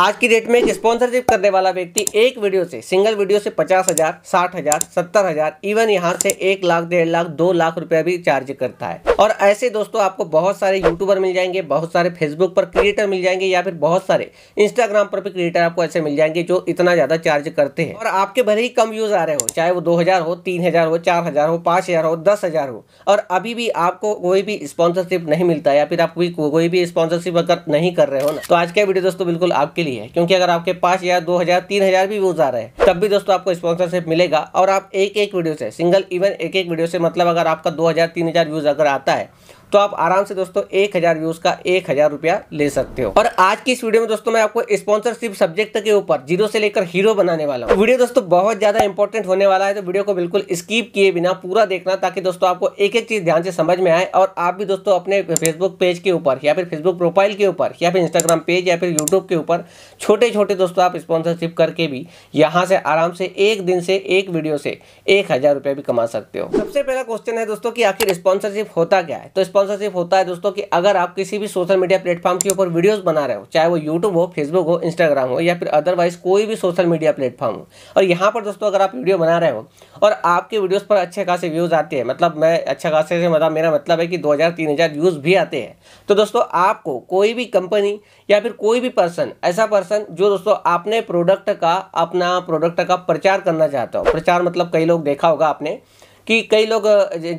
आज की डेट में एक स्पॉन्सरशिप करने वाला व्यक्ति एक वीडियो से सिंगल वीडियो से पचास हज़ार साठ हज़ार सत्तर हज़ार इवन यहाँ से एक लाख डेढ़ लाख दो लाख रुपया भी चार्ज करता है और ऐसे दोस्तों आपको बहुत सारे यूट्यूबर मिल जाएंगे बहुत सारे फेसबुक पर क्रिएटर मिल जाएंगे या फिर बहुत सारे इंस्टाग्राम पर भी क्रिएटर आपको ऐसे मिल जाएंगे जो इतना ज़्यादा चार्ज करते हैं और आपके भले ही कम व्यूज़ आ रहे हो चाहे वो दो हो तीन हो चार हो पांच हो दस हो और अभी भी आपको कोई भी स्पॉन्सरशिप नहीं मिलता या फिर आप कोई भी स्पॉन्सरशिप अगर नहीं कर रहे हो ना तो आज का वीडियो दोस्तों बिल्कुल आपके लिए क्योंकि अगर आपके पाँच हजार दो हजार तीन हजार भी व्यूज आ रहे हैं तब भी दोस्तों आपको स्पॉन्सरशिप मिलेगा और आप एक एक वीडियो से सिंगल इवन एक एक वीडियो से मतलब अगर आपका दो हजार तीन हजार व्यूज अगर आता है तो आप आराम से दोस्तों एक हज़ार व्यूज़ का एक हज़ार रुपया ले सकते हो और आज की इस वीडियो में दोस्तों मैं आपको स्पॉन्सरशिप सब्जेक्ट के ऊपर जीरो से लेकर हीरो बनाने वाला हूँ वीडियो दोस्तों बहुत ज़्यादा इंपॉर्टेंट होने वाला है तो वीडियो को बिल्कुल स्कीप किए बिना पूरा देखना ताकि दोस्तों आपको एक एक चीज़ ध्यान से समझ में आए और आप भी दोस्तों अपने फेसबुक पेज के ऊपर या फिर फेसबुक प्रोफाइल के ऊपर या फिर इंस्टाग्राम पेज या फिर यूट्यूब के ऊपर छोटे छोटे दोस्तों आप स्पॉन्सरशिप करके भी यहाँ से आराम से एक दिन से एक वीडियो से एक हज़ार रुपया भी कमा सकते हो सबसे पहला क्वेश्चन है दोस्तों की आखिर स्पॉन्सरशिप होता क्या है तो स्पॉन्सरशिप होता है दोस्तों कि अगर आप किसी भी सोशल मीडिया प्लेटफॉर्म के ऊपर वीडियोस बना रहे हो चाहे वो यूट्यूब हो फेसबुक हो इंस्टाग्राम हो या फिर अदरवाइज कोई भी सोशल मीडिया प्लेटफॉर्म हो और यहाँ पर दोस्तों अगर आप वीडियो बना रहे हो और आपके वीडियोज़ पर अच्छे खासे व्यूज़ आते हैं मतलब मैं अच्छे खासे से मतलब मेरा मतलब है कि दो हज़ार तीन हज़ार व्यूज़ भी आते हैं तो दोस्तों आपको कोई भी कंपनी या फिर कोई भी पर्सन ऐसा पर्सन जो दोस्तों आपने प्रोडक्ट का अपना प्रोडक्ट का प्रचार करना चाहता हो प्रचार मतलब कई लोग देखा होगा आपने कि कई लोग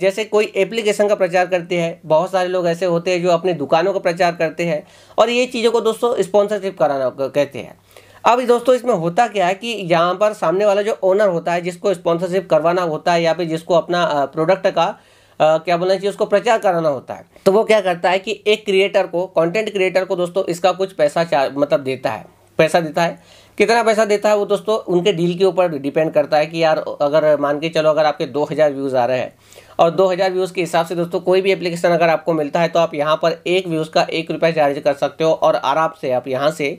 जैसे कोई एप्लीकेशन का प्रचार करते हैं बहुत सारे लोग ऐसे होते हैं जो अपने दुकानों का प्रचार करते हैं और ये चीज़ों को दोस्तों स्पॉन्सरशिप कराना कहते हैं अब दोस्तों इसमें होता क्या है कि यहाँ पर सामने वाला जो ओनर होता है जिसको स्पॉन्सरशिप करवाना होता है या फिर जिसको अपना प्रोडक्ट का Uh, क्या बोलना चाहिए उसको प्रचार कराना होता है तो वो क्या करता है कि एक क्रिएटर को कंटेंट क्रिएटर को दोस्तों इसका कुछ पैसा मतलब देता है पैसा देता है कितना पैसा देता है वो दोस्तों उनके डील के ऊपर डिपेंड करता है कि यार अगर मान के चलो अगर आपके 2000 व्यूज़ आ रहे हैं और 2000 व्यूज़ के हिसाब से दोस्तों कोई भी एप्लीकेशन अगर आपको मिलता है तो आप यहाँ पर एक व्यूज़ का एक रुपया चार्ज कर सकते हो और आराम से आप यहाँ से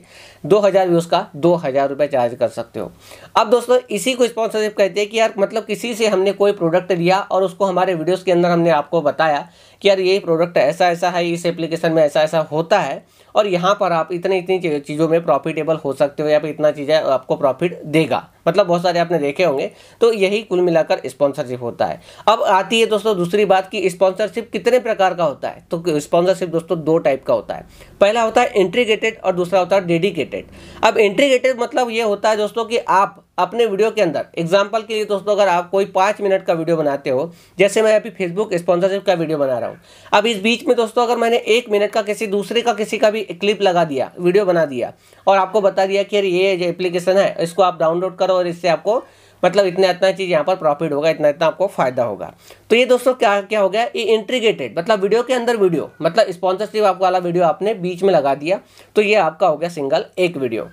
2000 व्यूज़ का दो हज़ार रुपये चार्ज कर सकते हो अब दोस्तों इसी को स्पॉन्सरशिप कहते हैं कि यार मतलब किसी से हमने कोई प्रोडक्ट लिया और उसको हमारे वीडियोज़ के अंदर हमने आपको बताया कि यार ये प्रोडक्ट ऐसा ऐसा है इस एप्लीकेशन में ऐसा ऐसा होता है और यहाँ पर आप इतने इतनी चीज़ों में प्रॉफिटेबल हो सकते हो या फिर इतना चीज़ें आपको प्रॉफिट देगा मतलब बहुत सारे आपने देखे होंगे तो यही कुल मिलाकर स्पॉन्सरशिप होता है अब आती है दोस्तों दूसरी बात कि स्पॉन्सरशिप कितने प्रकार का होता है तो स्पॉन्सरशिप दोस्तों दो टाइप का होता है पहला होता है इंट्रीगेटेड और दूसरा होता है डेडिकेटेड अब इंट्रीगेटेड मतलब ये होता है दोस्तों कि आप अपने वीडियो के अंदर एग्जाम्पल के लिए दोस्तों अगर आप कोई पाँच मिनट का वीडियो बनाते हो जैसे मैं अभी फेसबुक स्पॉन्सरशिप का वीडियो बना रहा हूँ अब इस बीच में दोस्तों अगर मैंने एक मिनट का किसी दूसरे का किसी का भी क्लिप लगा दिया वीडियो बना दिया और आपको बता दिया कि अरे ये एप्लीकेशन है इसको आप डाउनलोड करो करो और इससे आपको मतलब इतना इतना चीज़ यहाँ पर प्रॉफिट होगा इतना इतना आपको फायदा होगा तो ये दोस्तों क्या क्या हो गया ये इंट्रीगेटेड मतलब वीडियो के अंदर वीडियो मतलब स्पॉन्सरशिप आपको वाला वीडियो आपने बीच में लगा दिया तो ये आपका हो गया सिंगल एक वीडियो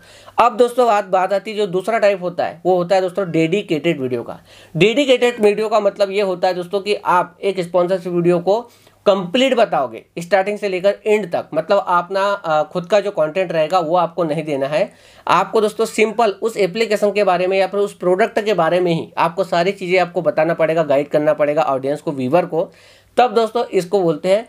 अब दोस्तों बात बात आती है जो दूसरा टाइप होता है वो होता है दोस्तों डेडिकेटेड वीडियो का डेडिकेटेड वीडियो का मतलब ये होता है दोस्तों कि आप एक स्पॉन्सरशिप वीडियो को कंप्लीट बताओगे स्टार्टिंग से लेकर एंड तक मतलब अपना खुद का जो कंटेंट रहेगा वो आपको नहीं देना है आपको दोस्तों सिंपल उस एप्लीकेशन के बारे में या फिर उस प्रोडक्ट के बारे में ही आपको सारी चीज़ें आपको बताना पड़ेगा गाइड करना पड़ेगा ऑडियंस को व्यूवर को तब दोस्तों इसको बोलते हैं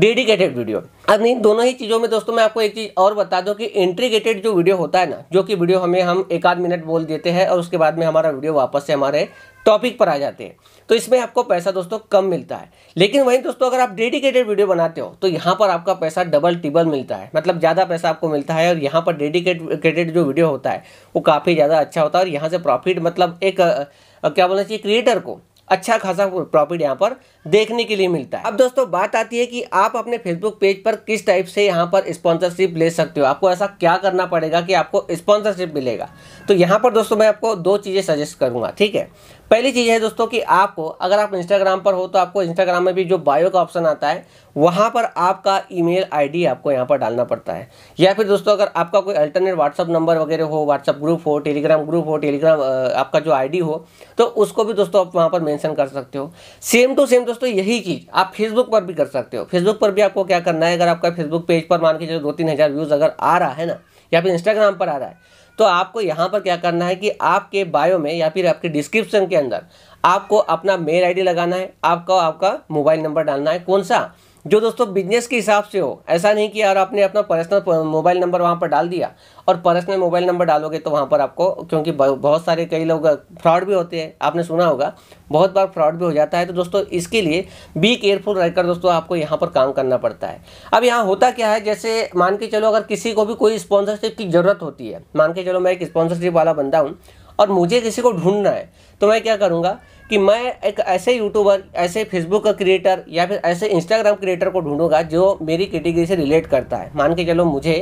डेडिकेटेड वीडियो अब इन दोनों ही चीज़ों में दोस्तों मैं आपको एक चीज़ और बता दूं कि इंट्रीगेटेड जो वीडियो होता है ना जो कि वीडियो हमें हम एक आध मिनट बोल देते हैं और उसके बाद में हमारा वीडियो वापस से हमारे टॉपिक पर आ जाते हैं तो इसमें आपको पैसा दोस्तों कम मिलता है लेकिन वहीं दोस्तों अगर आप डेडिकेटेड वीडियो बनाते हो तो यहाँ पर आपका पैसा डबल टिबल मिलता है मतलब ज़्यादा पैसा आपको मिलता है और यहाँ पर डेडिकेटेड जो वीडियो होता है वो काफ़ी ज़्यादा अच्छा होता है और यहाँ से प्रॉफिट मतलब एक क्या बोलना चाहिए क्रिएटर को अच्छा खासा प्रॉफिट यहाँ पर देखने के लिए मिलता है अब दोस्तों बात आती है कि आप अपने फेसबुक पेज पर किस टाइप से यहाँ पर स्पॉन्सरशिप ले सकते हो आपको ऐसा क्या करना पड़ेगा कि आपको स्पॉन्सरशिप मिलेगा तो यहाँ पर दोस्तों मैं आपको दो चीज़ें सजेस्ट करूँगा ठीक है पहली चीज़ है दोस्तों कि आपको अगर आप इंस्टाग्राम पर हो तो आपको इंस्टाग्राम में भी जो बायो का ऑप्शन आता है वहाँ पर आपका ई मेल आपको यहाँ पर डालना पड़ता है या फिर दोस्तों अगर आपका कोई अल्टरनेट व्हाट्सअप नंबर वगैरह हो व्हाट्सअप ग्रुप हो टेलीग्राम ग्रुप हो टेलीग्राम आपका जो आई हो तो उसको भी दोस्तों आप वहाँ पर मैंशन कर सकते हो सेम टू सेम दोस्तों यही चीज़ आप फेसबुक पर भी कर सकते हो फेसबुक पर भी आपको क्या करना है अगर आपका फेसबुक पेज पर मान के चलो दो तीन हज़ार व्यूज़ अगर आ रहा है ना या फिर इंस्टाग्राम पर आ रहा है तो आपको यहाँ पर क्या करना है कि आपके बायो में या फिर आपके डिस्क्रिप्शन के अंदर आपको अपना मेल आईडी लगाना है आपका आपका मोबाइल नंबर डालना है कौन सा जो दोस्तों बिजनेस के हिसाब से हो ऐसा नहीं कि यार आपने अपना पर्सनल मोबाइल नंबर वहाँ पर डाल दिया और पर्सनल मोबाइल नंबर डालोगे तो वहाँ पर आपको क्योंकि बहुत सारे कई लोग फ्रॉड भी होते हैं आपने सुना होगा बहुत बार फ्रॉड भी हो जाता है तो दोस्तों इसके लिए बी केयरफुल रहकर दोस्तों आपको यहाँ पर काम करना पड़ता है अब यहाँ होता क्या है जैसे मान के चलो अगर किसी को भी कोई स्पॉन्सरशिप की ज़रूरत होती है मान के चलो मैं एक स्पॉन्सरशिप वाला बंदा हूँ और मुझे किसी को ढूंढना है तो मैं क्या करूँगा कि मैं एक ऐसे यूट्यूबर ऐसे फेसबुक का क्रिएटर या फिर ऐसे इंस्टाग्राम क्रिएटर को ढूंढूंगा जो मेरी कैटेगरी से रिलेट करता है मान के चलो मुझे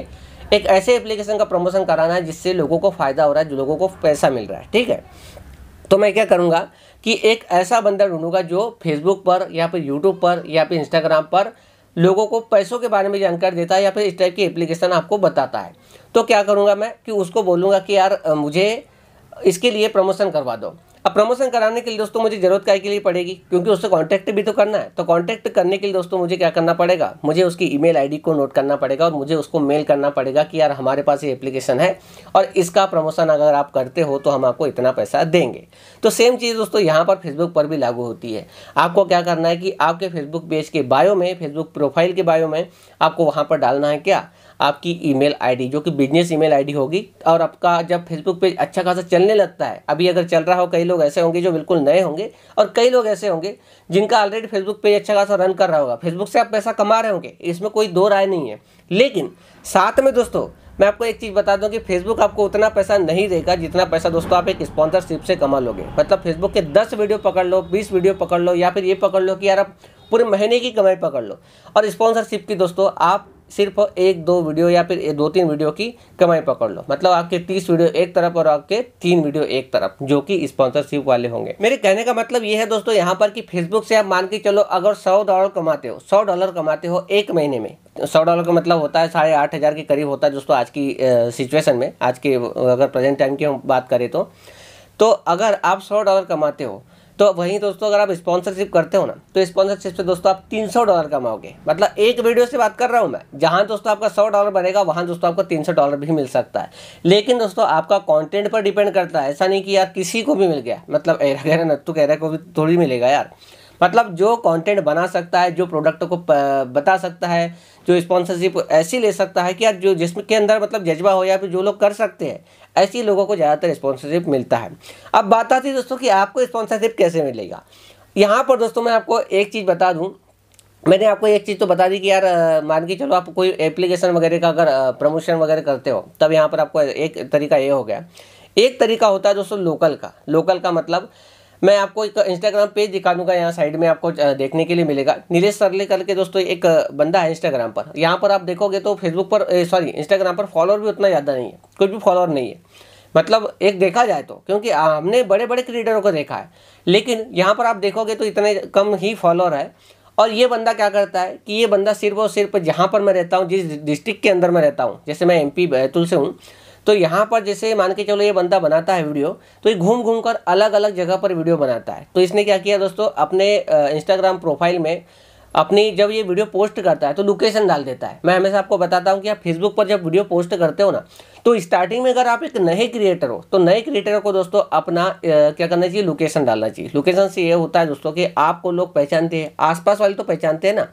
एक ऐसे एप्लीकेशन का प्रमोशन कराना है जिससे लोगों को फ़ायदा हो रहा है जो लोगों को पैसा मिल रहा है ठीक है तो मैं क्या करूँगा कि एक ऐसा बंदा ढूंढूंगा जो फेसबुक पर या फिर यूट्यूब पर या फिर इंस्टाग्राम पर लोगों को पैसों के बारे में जानकारी देता है या फिर इस टाइप की एप्लीकेशन आपको बताता है तो क्या करूँगा मैं कि उसको बोलूँगा कि यार मुझे इसके लिए प्रमोशन करवा दो अब प्रमोशन कराने के लिए दोस्तों मुझे जरूरत क्या के लिए पड़ेगी क्योंकि उससे कॉन्टैक्ट भी तो करना है तो कॉन्टैक्ट करने के लिए दोस्तों मुझे क्या करना पड़ेगा मुझे उसकी ईमेल आईडी को नोट करना पड़ेगा और मुझे उसको मेल करना पड़ेगा कि यार हमारे पास ये एप्लीकेशन है और इसका प्रमोशन अगर आप करते हो तो हम आपको इतना पैसा देंगे तो सेम चीज़ दोस्तों यहाँ पर फेसबुक पर भी लागू होती है आपको क्या करना है कि आपके फेसबुक पेज के बायो में फेसबुक प्रोफाइल के बायो में आपको वहाँ पर डालना है क्या आपकी ईमेल आईडी जो कि बिजनेस ईमेल आईडी होगी और आपका जब फेसबुक पेज अच्छा खासा चलने लगता है अभी अगर चल रहा हो कई लोग ऐसे होंगे जो बिल्कुल नए होंगे और कई लोग ऐसे होंगे जिनका ऑलरेडी फेसबुक पेज अच्छा खासा रन कर रहा होगा फेसबुक से आप पैसा कमा रहे होंगे इसमें कोई दो राय नहीं है लेकिन साथ में दोस्तों मैं आपको एक चीज़ बता दूं कि फेसबुक आपको उतना पैसा नहीं देगा जितना पैसा दोस्तों आप एक स्पॉन्सरशिप से कमा लोगे मतलब फेसबुक के दस वीडियो पकड़ लो बीस वीडियो पकड़ लो या फिर ये पकड़ लो कि यार आप पूरे महीने की कमाई पकड़ लो और स्पॉन्सरशिप की दोस्तों आप सिर्फ एक दो वीडियो या फिर दो तीन वीडियो की कमाई पकड़ लो मतलब आपके तीस वीडियो एक तरफ और आपके तीन वीडियो एक तरफ जो कि स्पॉन्सरशिप वाले होंगे मेरे कहने का मतलब ये है दोस्तों यहाँ पर कि फेसबुक से आप मान के चलो अगर सौ डॉलर कमाते हो सौ डॉलर कमाते हो एक महीने में सौ डॉलर का मतलब होता है साढ़े आठ हज़ार के करीब होता है दोस्तों आज की सिचुएशन में आज के अगर प्रेजेंट टाइम की हम बात करें तो तो अगर आप सौ डॉलर कमाते हो तो वहीं दोस्तों अगर आप स्पॉन्सरशिप करते हो ना तो स्पॉन्सरशिप से दोस्तों आप तीन सौ डॉलर कमाओगे मतलब एक वीडियो से बात कर रहा हूँ मैं जहाँ दोस्तों आपका सौ डॉलर बनेगा वहाँ दोस्तों आपको तीन सौ डॉलर भी मिल सकता है लेकिन दोस्तों आपका कॉन्टेंट पर डिपेंड करता है ऐसा नहीं कि यार किसी को भी मिल गया मतलब एरा गहरा नत्तू कह रहे को भी थोड़ी मिलेगा यार मतलब जो कंटेंट बना सकता है जो प्रोडक्ट को बता सकता है जो स्पॉन्सरशिप ऐसी ले सकता है कि यार जो जिसके अंदर मतलब जज्बा हो या फिर जो लोग कर सकते हैं ऐसे लोगों को ज़्यादातर स्पॉन्सरशिप मिलता है अब बात आती है दोस्तों कि आपको स्पॉन्सरशिप कैसे मिलेगा यहाँ पर दोस्तों मैं आपको एक चीज़ बता दूँ मैंने आपको एक चीज़ तो बता दी कि यार मान के चलो आप कोई एप्लीकेशन वगैरह का अगर प्रमोशन वगैरह करते हो तब यहाँ पर आपको एक तरीका ये हो गया एक तरीका होता है दोस्तों लोकल का लोकल का मतलब मैं आपको एक इंस्टाग्राम पेज दिखा दूंगा यहाँ साइड में आपको देखने के लिए मिलेगा नीलेश सरले करके दोस्तों एक बंदा है इंस्टाग्राम पर यहाँ पर आप देखोगे तो फेसबुक पर सॉरी इंस्टाग्राम पर फॉलोअर भी उतना ज़्यादा नहीं है कुछ भी फॉलोअर नहीं है मतलब एक देखा जाए तो क्योंकि हमने बड़े बड़े क्रिएटरों को देखा है लेकिन यहाँ पर आप देखोगे तो इतने कम ही फॉलोअर है और ये बंदा क्या करता है कि ये बंदा सिर्फ और सिर्फ जहाँ पर मैं रहता हूँ जिस डिस्ट्रिक्ट के अंदर मैं रहता हूँ जैसे मैं एम पी बैतुल से हूँ तो यहाँ पर जैसे मान के चलो ये बंदा बनाता है वीडियो तो ये घूम घूम कर अलग अलग जगह पर वीडियो बनाता है तो इसने क्या किया दोस्तों अपने इंस्टाग्राम प्रोफाइल में अपनी जब ये वीडियो पोस्ट करता है तो लोकेशन डाल देता है मैं हमेशा आपको बताता हूँ कि आप फेसबुक पर जब वीडियो पोस्ट करते हो ना तो स्टार्टिंग में अगर आप एक नए क्रिएटर हो तो नए क्रिएटर को दोस्तों अपना क्या करना चाहिए लोकेशन डालना चाहिए लोकेशन से ये होता है दोस्तों कि आपको लोग पहचानते हैं आसपास वाले तो पहचानते हैं ना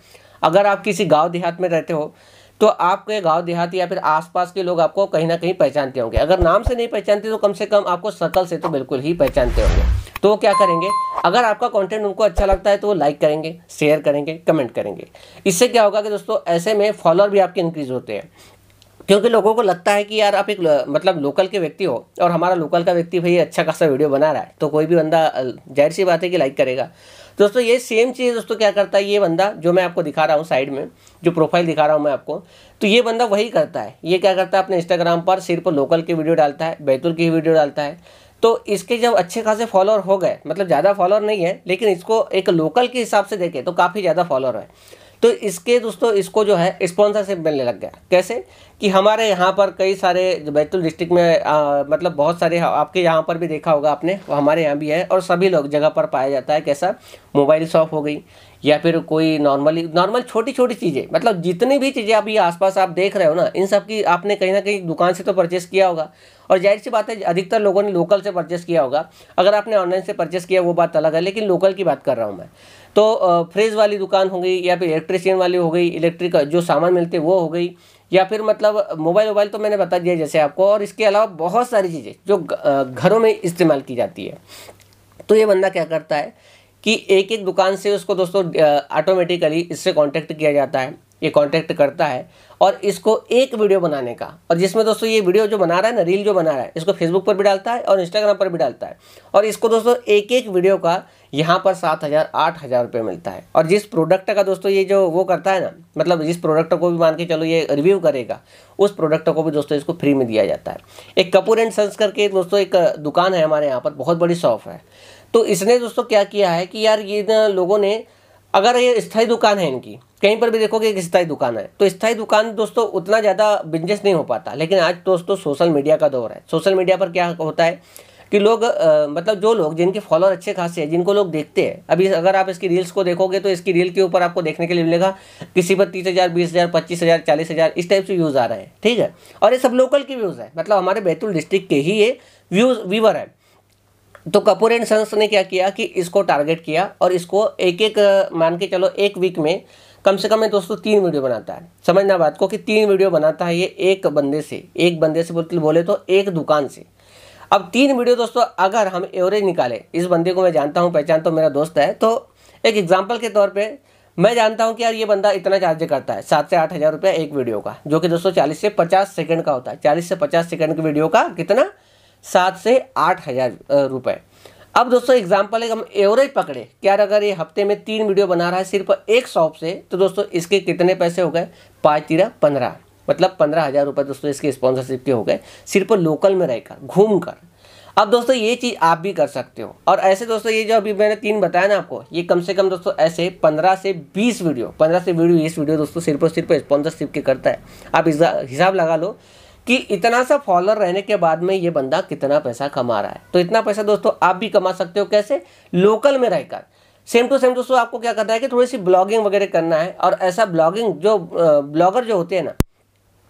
अगर आप किसी गाँव देहात में रहते हो तो आपके गांव देहात या फिर आसपास के लोग आपको कहीं ना कहीं पहचानते होंगे अगर नाम से नहीं पहचानते तो कम से कम आपको सर्कल से तो बिल्कुल ही पहचानते होंगे तो क्या करेंगे अगर आपका कंटेंट उनको अच्छा लगता है तो वो लाइक करेंगे शेयर करेंगे कमेंट करेंगे इससे क्या होगा कि दोस्तों ऐसे में फॉलोअर भी आपके इंक्रीज होते हैं क्योंकि लोगों को लगता है कि यार आप एक मतलब लोकल के व्यक्ति हो और हमारा लोकल का व्यक्ति भाई अच्छा खासा वीडियो बना रहा है तो कोई भी बंदा जाहिर सी बात है कि लाइक करेगा दोस्तों ये सेम चीज़ दोस्तों क्या करता है ये बंदा जो मैं आपको दिखा रहा हूँ साइड में जो प्रोफाइल दिखा रहा हूँ मैं आपको तो ये बंदा वही करता है ये क्या करता है अपने इंस्टाग्राम पर सिर्फ लोकल की वीडियो डालता है बैतुल की वीडियो डालता है तो इसके जब अच्छे खासे फॉलोअर हो गए मतलब ज़्यादा फॉलोअर नहीं है लेकिन इसको एक लोकल के हिसाब से देखें तो काफ़ी ज़्यादा फॉलोअर है तो इसके दोस्तों इसको जो है स्पॉन्सरशिप मिलने लग गया कैसे कि हमारे यहाँ पर कई सारे बैतूल डिस्ट्रिक्ट में आ, मतलब बहुत सारे आपके यहाँ पर भी देखा होगा आपने हमारे यहाँ भी है और सभी लोग जगह पर पाया जाता है कैसा मोबाइल शॉप हो गई या फिर कोई नॉर्मली नॉर्मल छोटी छोटी चीज़ें मतलब जितनी भी चीज़ें आप ये आसपास आप देख रहे हो ना इन सब की आपने कहीं ना कहीं दुकान से तो परचेस किया होगा और जाहिर सी बात है अधिकतर लोगों ने लोकल से परचेस किया होगा अगर आपने ऑनलाइन से परचेस किया वो बात अलग है लेकिन लोकल की बात कर रहा हूँ मैं तो फ्रिज वाली दुकान हो गई या फिर इलेक्ट्रिशियन वाली हो गई इलेक्ट्रिक जो सामान मिलते वो हो गई या फिर मतलब मोबाइल वोबाइल तो मैंने बता दिया जैसे आपको और इसके अलावा बहुत सारी चीज़ें जो घरों में इस्तेमाल की जाती है तो ये बंदा क्या करता है कि एक एक दुकान से उसको दोस्तों ऑटोमेटिकली इससे कॉन्टैक्ट किया जाता है ये कॉन्टैक्ट करता है और इसको एक वीडियो बनाने का और जिसमें दोस्तों ये वीडियो जो बना रहा है ना रील जो बना रहा है इसको फेसबुक पर भी डालता है और इंस्टाग्राम पर भी डालता है और इसको दोस्तों एक एक वीडियो का यहाँ पर सात हज़ार आठ हज़ार रुपये मिलता है और जिस प्रोडक्ट का दोस्तों ये जो वो करता है ना मतलब जिस प्रोडक्ट को भी मान के चलो ये रिव्यू करेगा उस प्रोडक्ट को भी दोस्तों इसको फ्री में दिया जाता है एक कपूर एंड सन्स करके दोस्तों एक दुकान है हमारे यहाँ पर बहुत बड़ी शॉप है तो इसने दोस्तों क्या किया है कि यार ये लोगों ने अगर ये स्थायी दुकान है इनकी कहीं पर भी देखो कि एक स्थायी दुकान है तो स्थायी दुकान दोस्तों उतना ज़्यादा बिजनेस नहीं हो पाता लेकिन आज दोस्तों सोशल मीडिया का दौर है सोशल मीडिया पर क्या होता है कि लोग आ, मतलब जो लोग जिनके फॉलोअर अच्छे खासे हैं जिनको लोग देखते हैं अभी अगर आप इसकी रील्स को देखोगे तो इसकी रील के ऊपर आपको देखने के लिए मिलेगा किसी पर तीस हज़ार बीस हज़ार पच्चीस हज़ार चालीस हज़ार इस टाइप से व्यूज़ आ रहे हैं ठीक है और ये सब लोकल के व्यूज़ है मतलब हमारे बैतूल डिस्ट्रिक्ट के ही ये व्यूज़ व्यूवर है तो कपूर एंड सन्स ने क्या किया कि इसको टारगेट किया और इसको एक एक मान के चलो एक वीक में कम से कम मैं दोस्तों तीन वीडियो बनाता है समझना बात को कि तीन वीडियो बनाता है ये एक बंदे से एक बंदे से बोलते बोले तो एक दुकान से अब तीन वीडियो दोस्तों अगर हम एवरेज निकालें इस बंदे को मैं जानता हूँ पहचान तो मेरा दोस्त है तो एक एग्जाम्पल के तौर पर मैं जानता हूँ कि यार ये बंदा इतना चार्ज करता है सात से आठ हज़ार रुपया एक वीडियो का जो कि दोस्तों चालीस से पचास सेकंड का होता है चालीस से पचास सेकंड की वीडियो का कितना सात से आठ हज़ार रुपये अब दोस्तों एग्जाम्पल एक हम एवरेज पकड़े कि यार अगर ये हफ्ते में तीन वीडियो बना रहा है सिर्फ एक शॉप से तो दोस्तों इसके कितने पैसे हो गए पाँच तीरह पंद्रह मतलब पंद्रह हज़ार रुपये दोस्तों इसके स्पॉन्सरशिप के हो गए सिर्फ लोकल में रहकर घूम कर अब दोस्तों ये चीज़ आप भी कर सकते हो और ऐसे दोस्तों ये जो अभी मैंने तीन बताया ना आपको ये कम से कम दोस्तों ऐसे पंद्रह से बीस वीडियो पंद्रह से वीडियो बीस वीडियो दोस्तों सिर्फ और सिर्फ स्पॉन्सरशिप के करता है आप हिसाब लगा लो कि इतना सा फॉलोअर रहने के बाद में ये बंदा कितना पैसा कमा रहा है तो इतना पैसा दोस्तों आप भी कमा सकते हो कैसे लोकल में रहकर सेम टू सेम दोस्तों आपको क्या करना है कि थोड़ी सी ब्लॉगिंग वगैरह करना है और ऐसा ब्लॉगिंग जो ब्लॉगर जो होते हैं ना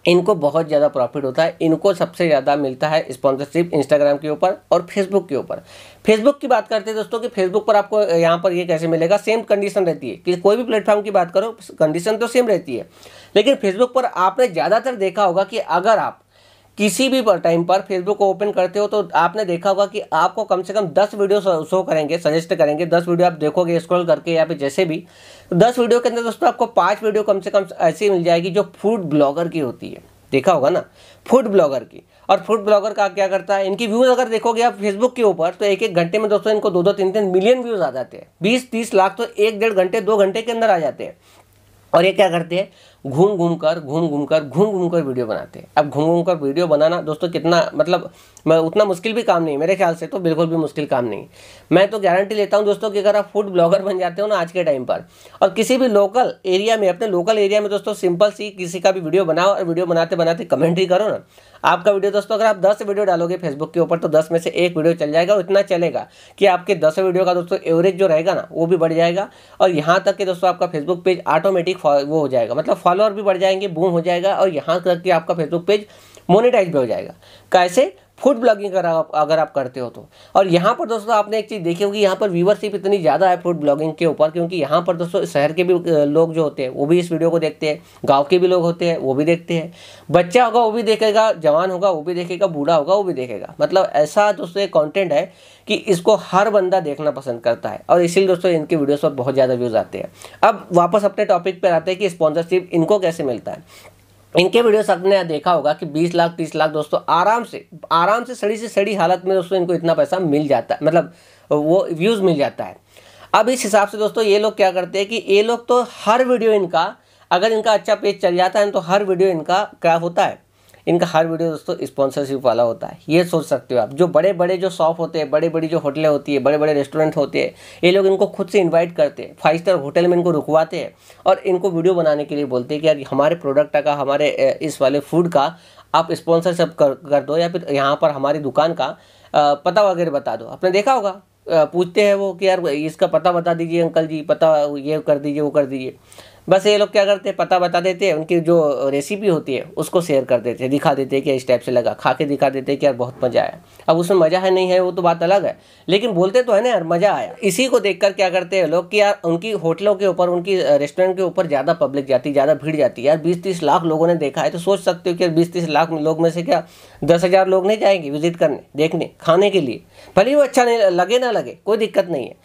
इनको बहुत ज़्यादा प्रॉफिट होता है इनको सबसे ज़्यादा मिलता है स्पॉन्सरशिप इंस्टाग्राम के ऊपर और फेसबुक के ऊपर फेसबुक की बात करते हैं दोस्तों कि फेसबुक पर आपको यहाँ पर ये कैसे मिलेगा सेम कंडीशन रहती है कि कोई भी प्लेटफॉर्म की बात करो कंडीशन तो सेम रहती है लेकिन फेसबुक पर आपने ज़्यादातर देखा होगा कि अगर आप किसी भी टाइम पर फेसबुक को ओपन करते हो तो आपने देखा होगा कि आपको कम से कम दस वीडियो शो करेंगे सजेस्ट करेंगे दस वीडियो आप देखोगे स्क्रॉल करके या फिर जैसे भी तो दस वीडियो के अंदर दोस्तों आपको पांच वीडियो कम से कम ऐसी मिल जाएगी जो फूड ब्लॉगर की होती है देखा होगा ना फूड ब्लॉगर की और फूड ब्लॉगर का क्या करता है इनकी व्यूज़ अगर देखोगे आप फेसबुक के ऊपर तो एक एक घंटे में दोस्तों इनको दो दो तीन तीन मिलियन व्यूज़ आ जाते हैं बीस तीस लाख तो एक डेढ़ घंटे दो घंटे के अंदर आ जाते हैं और ये क्या करते हैं घूम घूम कर घूम घूम कर घूम घूम कर वीडियो बनाते हैं अब घूम घूम कर वीडियो बनाना दोस्तों कितना मतलब मैं उतना मुश्किल भी काम नहीं मेरे ख्याल से तो बिल्कुल भी मुश्किल काम नहीं मैं तो गारंटी लेता हूँ दोस्तों कि अगर आप फूड ब्लॉगर बन जाते हो ना आज के टाइम पर और किसी भी लोकल एरिया में अपने लोकल एरिया में दोस्तों सिंपल सी किसी का भी वीडियो बनाओ और वीडियो बनाते बनाते कमेंट्री करो ना आपका वीडियो दोस्तों अगर आप दस वीडियो डालोगे फेसबुक के ऊपर तो दस में से एक वीडियो चल जाएगा और इतना चलेगा कि आपके दस वीडियो का दोस्तों एवरेज जो रहेगा ना वो भी बढ़ जाएगा और यहाँ तक कि दोस्तों आपका फेसबुक पेज ऑटोमेटिक वो हो जाएगा मतलब फॉलोअर भी बढ़ जाएंगे बूम हो जाएगा और यहाँ तक कि आपका फेसबुक पेज मोनेटाइज भी हो जाएगा कैसे फूड ब्लॉगिंग अगर आप अगर आप करते हो तो और यहाँ पर दोस्तों आपने एक चीज़ देखी होगी यहाँ पर व्यूवरशिप इतनी ज़्यादा है फूड ब्लॉगिंग के ऊपर क्योंकि यहाँ पर दोस्तों शहर के भी लोग जो होते हैं वो भी इस वीडियो को देखते हैं गांव के भी लोग होते हैं वो भी देखते हैं बच्चा होगा वो भी देखेगा जवान होगा वो भी देखेगा बूढ़ा होगा वो भी देखेगा मतलब ऐसा दोस्तों एक कॉन्टेंट है कि इसको हर बंदा देखना पसंद करता है और इसीलिए दोस्तों इनके वीडियोज़ पर बहुत ज़्यादा व्यूज़ आते हैं अब वापस अपने टॉपिक पर आते हैं कि स्पॉन्सरशिप इनको कैसे मिलता है इनके वीडियोस आपने देखा होगा कि 20 लाख 30 लाख दोस्तों आराम से आराम से सड़ी से सड़ी हालत में दोस्तों इनको इतना पैसा मिल जाता है मतलब वो व्यूज़ मिल जाता है अब इस हिसाब से दोस्तों ये लोग क्या करते हैं कि ये लोग तो हर वीडियो इनका अगर इनका अच्छा पेज चल जाता है तो हर वीडियो इनका क्या होता है इनका हर वीडियो दोस्तों स्पॉन्सरशिप वाला होता है ये सोच सकते हो आप जो बड़े बड़े जो शॉप होते हैं बड़े बड़ी जो होटलें होती है बड़े बड़े रेस्टोरेंट होते हैं ये लोग इनको खुद से इन्वाइट करते हैं फाइव स्टार होटल में इनको रुकवाते हैं और इनको वीडियो बनाने के लिए बोलते हैं कि यार हमारे प्रोडक्ट का हमारे इस वाले फूड का आप स्पॉन्सरशिप कर कर दो या फिर यहाँ पर हमारी दुकान का पता वगैरह बता दो आपने देखा होगा पूछते हैं वो कि यार इसका पता बता दीजिए अंकल जी पता ये कर दीजिए वो कर दीजिए बस ये लोग क्या करते हैं पता बता देते हैं उनकी जो रेसिपी होती है उसको शेयर कर देते हैं दिखा देते हैं कि इस टाइप से लगा खा के दिखा देते हैं कि यार बहुत मज़ा आया अब उसमें मज़ा है नहीं है वो तो बात अलग है लेकिन बोलते तो है ना यार मज़ा आया इसी को देख कर क्या करते हैं लोग कि यार उनकी होटलों के ऊपर उनकी रेस्टोरेंट के ऊपर ज़्यादा पब्लिक जाती ज़्यादा भीड़ जाती है यार बीस तीस लाख लोगों ने देखा है तो सोच सकते हो कि यार बीस तीस लाख लोग में से क्या दस हज़ार लोग नहीं जाएंगे विजिट करने देखने खाने के लिए भले वो अच्छा नहीं लगे ना लगे कोई दिक्कत नहीं है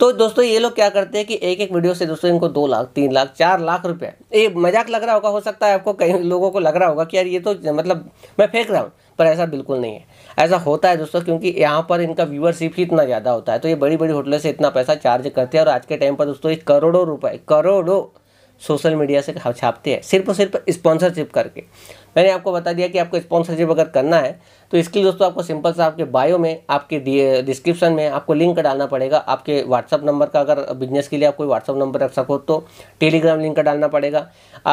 तो दोस्तों ये लोग क्या करते हैं कि एक एक वीडियो से दोस्तों इनको दो लाख तीन लाख चार लाख रुपए ये मजाक लग रहा होगा हो सकता है आपको कई लोगों को लग रहा होगा कि यार ये तो मतलब मैं फेंक रहा हूँ पर ऐसा बिल्कुल नहीं है ऐसा होता है दोस्तों क्योंकि यहाँ पर इनका व्यूअरशिप ही इतना ज़्यादा होता है तो ये बड़ी बड़ी होटलों से इतना पैसा चार्ज करते हैं और आज के टाइम पर दोस्तों ये करोड़ों रुपये करोड़ों सोशल मीडिया से छापते हैं सिर्फ और सिर्फ स्पॉन्सरशिप करके मैंने आपको बता दिया कि आपको स्पॉन्सरशिप अगर करना है तो इसके लिए दोस्तों आपको सिंपल सा आपके बायो में आपके डिस्क्रिप्शन में आपको लिंक डालना पड़ेगा आपके व्हाट्सअप नंबर का अगर बिजनेस के लिए आप कोई व्हाट्सअप नंबर रख सको तो टेलीग्राम लिंक डालना पड़ेगा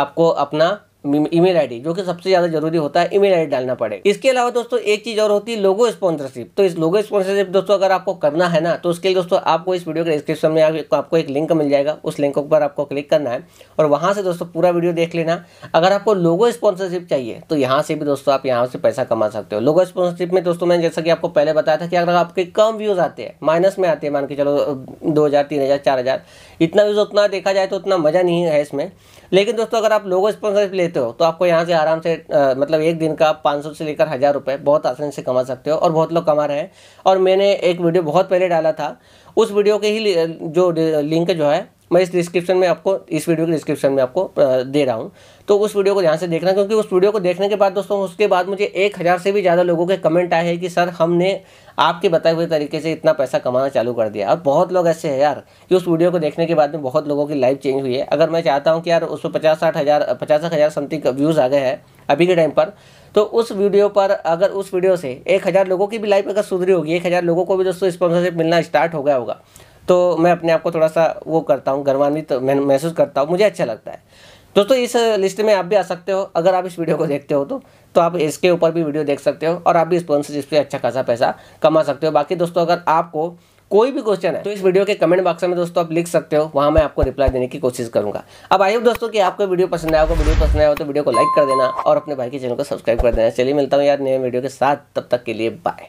आपको अपना ईमेल आईडी जो कि सबसे ज़्यादा जरूरी होता है ईमेल आईडी डालना पड़ेगा इसके अलावा दोस्तों एक चीज़ और होती है लोगो स्पॉन्सरशिप तो इस लोगो स्पॉन्सरशिप दोस्तों अगर आपको करना है ना तो उसके लिए दोस्तों आपको इस वीडियो के डिस्क्रिप्शन में आपको एक लिंक मिल जाएगा उस लिंक पर आपको क्लिक करना है और वहां से दोस्तों पूरा वीडियो देख लेना अगर आपको लोगो स्पॉन्सरशिप चाहिए तो यहाँ से भी दोस्तों आप यहाँ से पैसा कमा सकते हो लोगो स्पॉन्सरशिप में दोस्तों मैंने जैसा कि आपको पहले बताया था कि अगर आपके कम व्यूज़ आते हैं माइनस में आते हैं मान के चलो दो हज़ार तीन हज़ार चार हज़ार इतना व्यूज़ उतना देखा जाए तो उतना मज़ा नहीं है इसमें लेकिन दोस्तों अगर आप लोगो स्पॉन्सरशिप लेते हो तो आपको यहाँ से आराम से आ, मतलब एक दिन का पाँच सौ से लेकर हज़ार रुपये बहुत आसानी से कमा सकते हो और बहुत लोग कमा रहे हैं और मैंने एक वीडियो बहुत पहले डाला था उस वीडियो के ही जो लिंक जो है मैं इस डिस्क्रिप्शन में आपको इस वीडियो के डिस्क्रिप्शन में आपको दे रहा हूँ तो उस वीडियो को ध्यान से देखना क्योंकि उस वीडियो को देखने के बाद दोस्तों उसके बाद मुझे एक हज़ार से भी ज़्यादा लोगों के कमेंट आए हैं कि सर हमने आपके बताए हुए तरीके से इतना पैसा कमाना चालू कर दिया और बहुत लोग ऐसे हैं यार कि उस वीडियो को देखने के बाद में बहुत लोगों की लाइफ चेंज हुई है अगर मैं चाहता हूँ कि यार उस पर पचास साठ हज़ार पचास हज़ार समथिंग व्यूज़ आ गए हैं अभी के टाइम पर तो उस वीडियो पर अगर उस वीडियो से एक हज़ार लोगों की भी लाइफ अगर सुधरी होगी एक हज़ार लोगों को भी दोस्तों स्पॉन्सरशिप मिलना स्टार्ट हो गया होगा तो मैं अपने आप को थोड़ा सा वो करता हूँ गर्वान्वित तो महसूस करता हूँ मुझे अच्छा लगता है दोस्तों इस लिस्ट में आप भी आ सकते हो अगर आप इस वीडियो को देखते हो तो तो आप इसके ऊपर भी वीडियो देख सकते हो और आप भी इस पर अच्छा खासा पैसा कमा सकते हो बाकी दोस्तों अगर आपको कोई भी क्वेश्चन है तो इस वीडियो के कमेंट बॉक्स में दोस्तों आप लिख सकते हो वहां मैं आपको रिप्लाई देने की कोशिश करूंगा अब आई होप दोस्तों कि आपको वीडियो पसंद आया आपको वीडियो पसंद आया हो तो वीडियो को लाइक कर देना और अपने भाई के चैनल को सब्सक्राइब कर देना चलिए मिलता हूँ यार नए वीडियो के साथ तब तक के लिए बाय